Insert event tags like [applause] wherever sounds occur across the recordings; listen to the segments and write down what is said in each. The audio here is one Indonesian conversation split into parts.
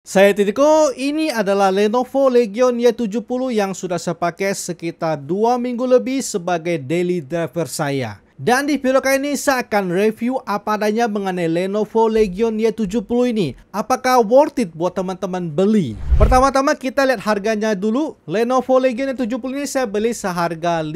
Saya Titiko, oh, ini adalah Lenovo Legion Y70 yang sudah saya pakai sekitar dua minggu lebih sebagai daily driver saya. Dan di video kali ini saya akan review apa adanya mengenai Lenovo Legion Y70 ini. Apakah worth it buat teman-teman beli? Pertama-tama kita lihat harganya dulu. Lenovo Legion Y70 ini saya beli seharga 5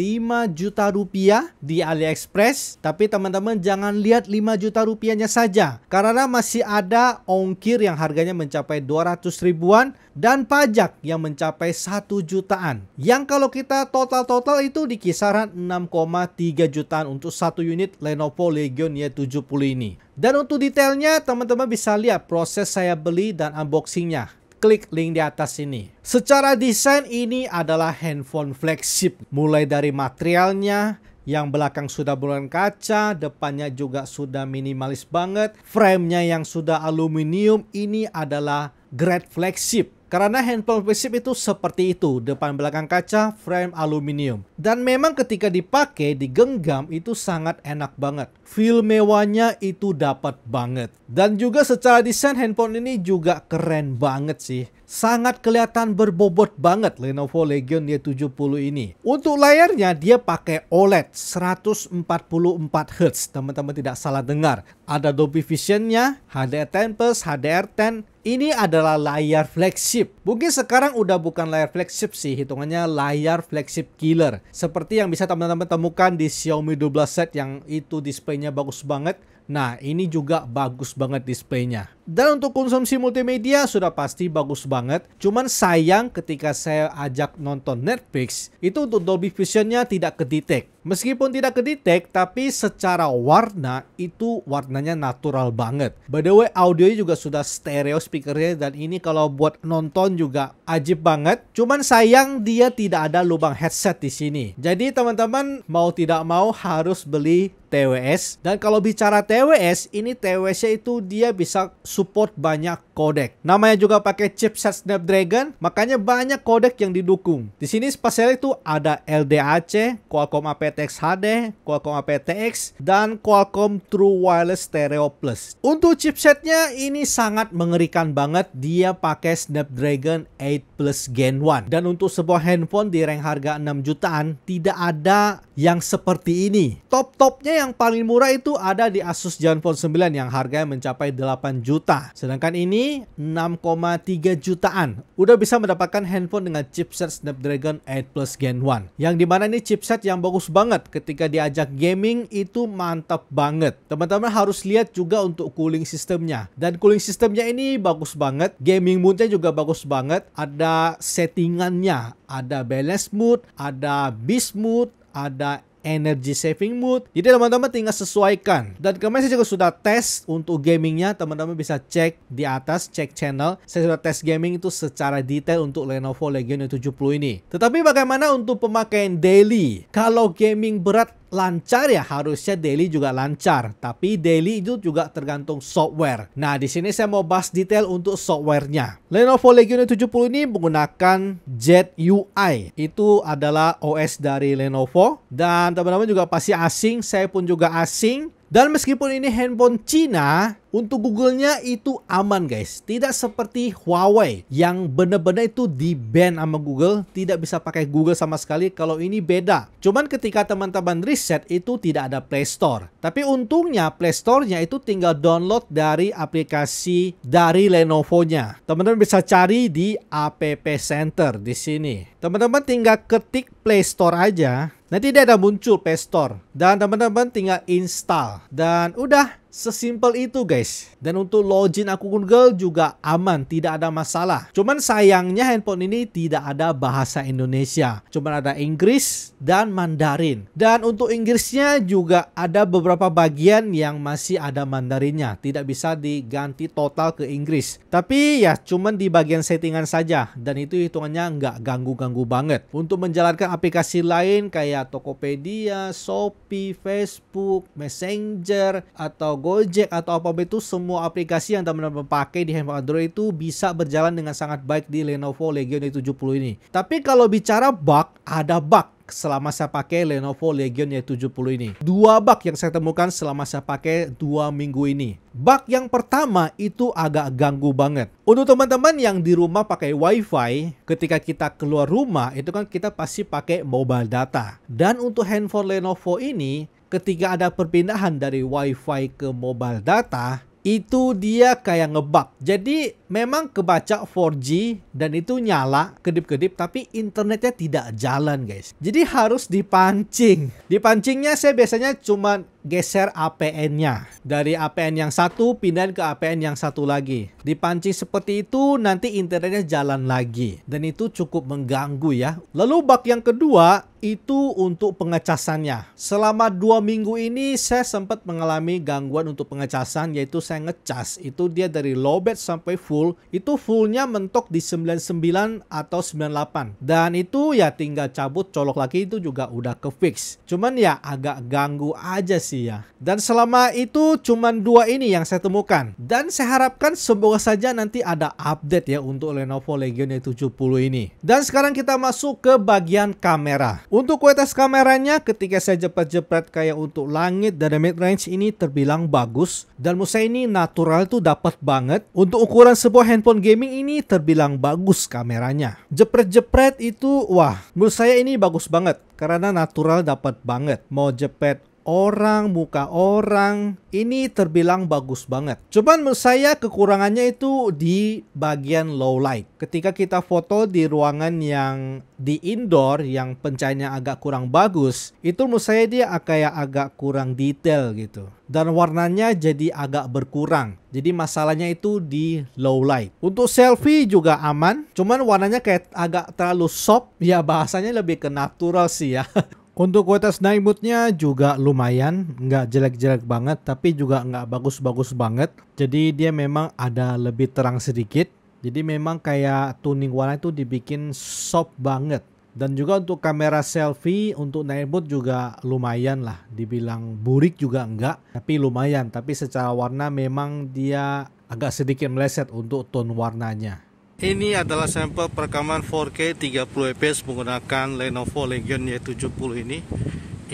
juta rupiah di AliExpress. Tapi teman-teman jangan lihat 5 juta rupiahnya saja. Karena masih ada ongkir yang harganya mencapai 200 ribuan dan pajak yang mencapai 1 jutaan. Yang kalau kita total-total itu di kisaran 6,3 jutaan untuk satu unit Lenovo Legion Y70 ini. Dan untuk detailnya teman-teman bisa lihat proses saya beli dan unboxingnya. Klik link di atas ini. Secara desain ini adalah handphone flagship. Mulai dari materialnya, yang belakang sudah bulan kaca, depannya juga sudah minimalis banget. Framenya yang sudah aluminium ini adalah grade flagship karena handphone prinsip itu seperti itu, depan belakang kaca, frame aluminium. Dan memang ketika dipakai, digenggam itu sangat enak banget. Feel mewahnya itu dapat banget. Dan juga secara desain handphone ini juga keren banget sih sangat kelihatan berbobot banget Lenovo Legion Y70 ini. Untuk layarnya dia pakai OLED 144Hz, teman-teman tidak salah dengar. Ada Dolby Vision-nya, HDR10+, HDR10, ini adalah layar flagship. Mungkin sekarang udah bukan layar flagship sih, hitungannya layar flagship killer. Seperti yang bisa teman-teman temukan di Xiaomi 12 set yang itu displaynya bagus banget. Nah, ini juga bagus banget displaynya. Dan untuk konsumsi multimedia sudah pasti bagus banget. Cuman sayang ketika saya ajak nonton Netflix, itu untuk Dolby Visionnya tidak kedetek. Meskipun tidak kedetek, tapi secara warna itu warnanya natural banget. By the way, audionya juga sudah stereo speakernya dan ini kalau buat nonton juga ajib banget. Cuman sayang dia tidak ada lubang headset di sini. Jadi teman-teman mau tidak mau harus beli TWS dan kalau bicara TWS ini TWS itu dia bisa support banyak kodek Namanya juga pakai chipset Snapdragon, makanya banyak kodek yang didukung. Di sini spesialnya itu ada LDAC, Qualcomm aptX HD, Qualcomm aptX, dan Qualcomm True Wireless Stereo Plus. Untuk chipsetnya ini sangat mengerikan banget, dia pakai Snapdragon 8 Plus Gen 1. Dan untuk sebuah handphone di rank harga 6 jutaan, tidak ada yang seperti ini. Top-topnya yang paling murah itu ada di Asus Zenfone 9 yang harganya mencapai 8 juta. Sedangkan ini 6,3 jutaan. Udah bisa mendapatkan handphone dengan chipset Snapdragon 8 Plus Gen 1. Yang dimana ini chipset yang bagus banget ketika diajak gaming itu mantap banget. Teman-teman harus lihat juga untuk cooling sistemnya. Dan cooling sistemnya ini bagus banget. Gaming moodnya juga bagus banget. Ada settingannya. Ada balance mood ada beast mood ada energy saving mode. Jadi teman-teman tinggal sesuaikan. Dan kemarin saya juga sudah tes untuk gamingnya, teman-teman bisa cek di atas, cek channel. Saya sudah tes gaming itu secara detail untuk Lenovo Legion 70 ini. Tetapi bagaimana untuk pemakaian daily? Kalau gaming berat lancar ya harusnya daily juga lancar. Tapi daily itu juga tergantung software. Nah di sini saya mau bahas detail untuk softwarenya. Lenovo Legion 70 ini menggunakan Jet UI. Itu adalah OS dari Lenovo. Dan teman-teman juga pasti asing, saya pun juga asing. Dan meskipun ini handphone Cina, untuk Google-nya itu aman guys. Tidak seperti Huawei yang benar-benar itu di ban sama Google, tidak bisa pakai Google sama sekali. Kalau ini beda. Cuman ketika teman-teman riset itu tidak ada Play Store. Tapi untungnya Play Store-nya itu tinggal download dari aplikasi dari Lenovo-nya. Teman-teman bisa cari di App Center di sini. Teman-teman tinggal ketik Play Store aja. Nanti dia ada muncul Play Store. Dan teman-teman tinggal install. Dan udah Sesimpel itu guys. Dan untuk login akun Google juga aman, tidak ada masalah. Cuman sayangnya handphone ini tidak ada bahasa Indonesia. Cuman ada Inggris dan Mandarin. Dan untuk Inggrisnya juga ada beberapa bagian yang masih ada Mandarinnya. Tidak bisa diganti total ke Inggris. Tapi ya cuman di bagian settingan saja. Dan itu hitungannya nggak ganggu-ganggu banget. Untuk menjalankan aplikasi lain kayak Tokopedia, Shopee, Facebook, Messenger, atau Gojek atau apa itu semua aplikasi yang teman-teman pakai di handphone Android itu bisa berjalan dengan sangat baik di Lenovo Legion y 70 ini. Tapi kalau bicara bug, ada bug selama saya pakai Lenovo Legion Y70 ini. Dua bug yang saya temukan selama saya pakai dua minggu ini. Bug yang pertama itu agak ganggu banget. Untuk teman-teman yang di rumah pakai WiFi, ketika kita keluar rumah itu kan kita pasti pakai mobile data. Dan untuk handphone Lenovo ini, ketika ada perpindahan dari WiFi ke mobile data, itu dia kayak ngebug. Jadi memang kebaca 4G dan itu nyala kedip-kedip tapi internetnya tidak jalan guys. Jadi harus dipancing. Dipancingnya saya biasanya cuma geser APN-nya. Dari APN yang satu pindah ke APN yang satu lagi. Dipancing seperti itu nanti internetnya jalan lagi. Dan itu cukup mengganggu ya. Lalu bug yang kedua itu untuk pengecasannya. Selama dua minggu ini saya sempat mengalami gangguan untuk pengecasan yaitu saya ngecas. Itu dia dari low bed sampai full. Itu fullnya mentok di 99 atau 98. Dan itu ya tinggal cabut colok lagi itu juga udah ke fix. Cuman ya agak ganggu aja sih ya. Dan selama itu cuman dua ini yang saya temukan. Dan saya harapkan semoga saja nanti ada update ya untuk Lenovo Legion E70 ini. Dan sekarang kita masuk ke bagian kamera. Untuk kualitas kameranya ketika saya jepret-jepret kayak untuk langit dan mid range ini terbilang bagus. Dan menurut saya ini natural tuh dapat banget. Untuk ukuran sebuah handphone gaming ini terbilang bagus kameranya. Jepret-jepret itu wah menurut saya ini bagus banget karena natural dapat banget. Mau jepret orang, muka orang. Ini terbilang bagus banget. Cuman menurut saya kekurangannya itu di bagian low light. Ketika kita foto di ruangan yang di indoor yang pencahayaannya agak kurang bagus, itu menurut saya dia kayak agak kurang detail gitu. Dan warnanya jadi agak berkurang. Jadi masalahnya itu di low light. Untuk selfie juga aman, cuman warnanya kayak agak terlalu soft. Ya bahasanya lebih ke natural sih ya. [laughs] Untuk kualitas Naimutnya juga lumayan, nggak jelek-jelek banget, tapi juga nggak bagus-bagus banget. Jadi dia memang ada lebih terang sedikit. Jadi memang kayak tuning warna itu dibikin soft banget. Dan juga untuk kamera selfie untuk Naimut juga lumayan lah. Dibilang burik juga enggak, tapi lumayan. Tapi secara warna memang dia agak sedikit meleset untuk tone warnanya. Ini adalah sampel perekaman 4K 30 fps menggunakan Lenovo Legion Y70 ini.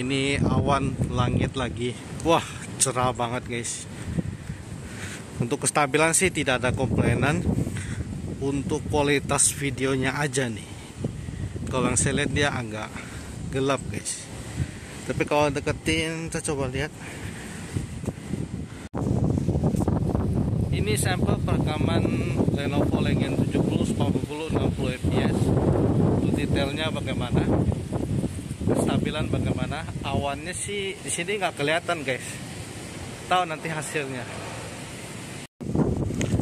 Ini awan langit lagi. Wah, cerah banget guys. Untuk kestabilan sih tidak ada komplainan. Untuk kualitas videonya aja nih. Kalau yang saya lihat dia agak gelap guys. Tapi kalau deketin, saya coba lihat. ini sampel perekaman Lenovo Legion 70 90 60 fps untuk detailnya bagaimana kestabilan bagaimana awannya sih di sini nggak kelihatan guys tahu nanti hasilnya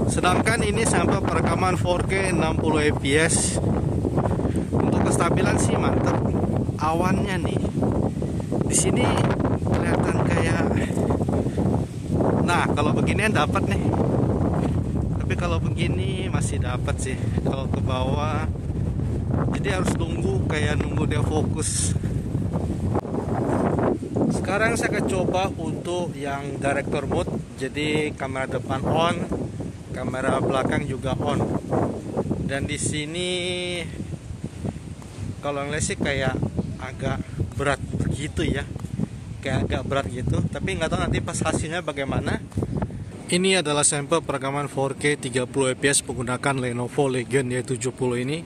sedangkan ini sampel perekaman 4K 60 fps untuk kestabilan sih mantap awannya nih di sini kelihatan kayak nah kalau beginian dapat nih kalau begini masih dapat sih kalau ke bawah jadi harus nunggu kayak nunggu dia fokus sekarang saya akan coba untuk yang director mode jadi kamera depan on kamera belakang juga on dan di sini kalau ngeliat sih kayak agak berat gitu ya kayak agak berat gitu tapi nggak tahu nanti pas hasilnya bagaimana ini adalah sampel perekaman 4K 30 fps menggunakan Lenovo Legion Y70 ini.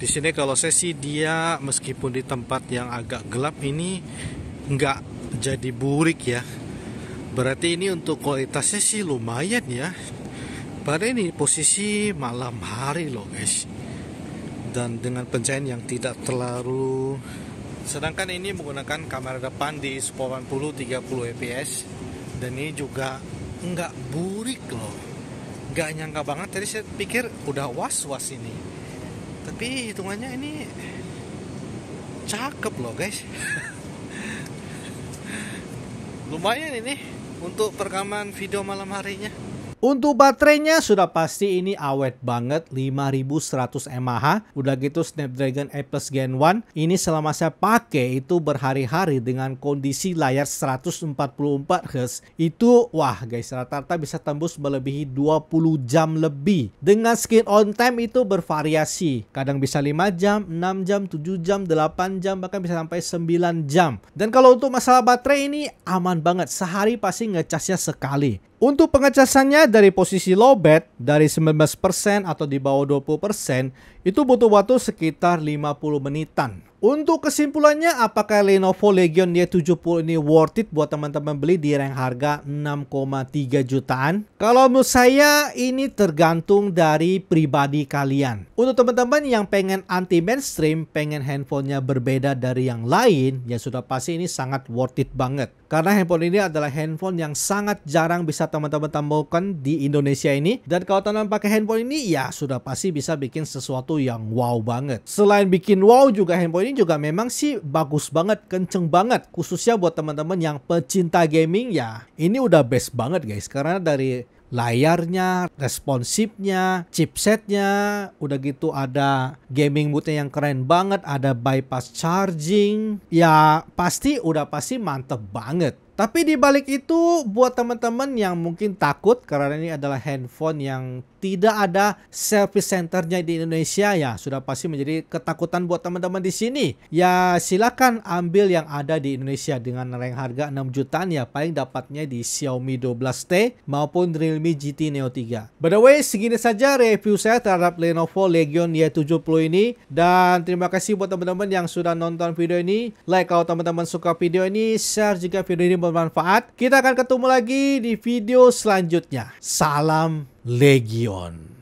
Di sini kalau sesi dia meskipun di tempat yang agak gelap ini nggak jadi burik ya. Berarti ini untuk kualitasnya sih lumayan ya. Pada ini posisi malam hari loh guys. Dan dengan pencahayaan yang tidak terlalu sedangkan ini menggunakan kamera depan di 1080 30 fps dan ini juga nggak burik loh nggak nyangka banget tadi saya pikir udah was was ini tapi hitungannya ini cakep loh guys [laughs] lumayan ini untuk perekaman video malam harinya untuk baterainya sudah pasti ini awet banget 5100 mAh Udah gitu Snapdragon Plus Gen 1 Ini selama saya pakai itu berhari-hari dengan kondisi layar 144Hz Itu wah guys rata-rata bisa tembus melebihi 20 jam lebih Dengan skin on time itu bervariasi Kadang bisa 5 jam, 6 jam, 7 jam, 8 jam bahkan bisa sampai 9 jam Dan kalau untuk masalah baterai ini aman banget Sehari pasti ngecasnya sekali untuk pengecasannya dari posisi low bed dari 19% atau di bawah 20% itu butuh waktu sekitar 50 menitan. Untuk kesimpulannya, apakah Lenovo Legion Y70 ini worth it buat teman-teman beli di rank harga 6,3 jutaan? Kalau menurut saya, ini tergantung dari pribadi kalian. Untuk teman-teman yang pengen anti mainstream, pengen handphonenya berbeda dari yang lain, ya sudah pasti ini sangat worth it banget. Karena handphone ini adalah handphone yang sangat jarang bisa teman-teman temukan di Indonesia ini. Dan kalau teman-teman pakai handphone ini, ya sudah pasti bisa bikin sesuatu yang wow banget. Selain bikin wow juga handphone ini juga memang sih bagus banget, kenceng banget. Khususnya buat teman-teman yang pecinta gaming ya, ini udah best banget guys. Karena dari layarnya, responsifnya, chipsetnya, udah gitu ada gaming bootnya yang keren banget, ada bypass charging, ya pasti udah pasti mantep banget. Tapi di balik itu buat teman-teman yang mungkin takut karena ini adalah handphone yang tidak ada service centernya di Indonesia ya sudah pasti menjadi ketakutan buat teman-teman di sini. Ya silakan ambil yang ada di Indonesia dengan range harga 6 jutaan ya paling dapatnya di Xiaomi 12T maupun Realme GT Neo 3. By the way segini saja review saya terhadap Lenovo Legion Y70 ini dan terima kasih buat teman-teman yang sudah nonton video ini. Like kalau teman-teman suka video ini, share jika video ini bermanfaat. Kita akan ketemu lagi di video selanjutnya. Salam Legion.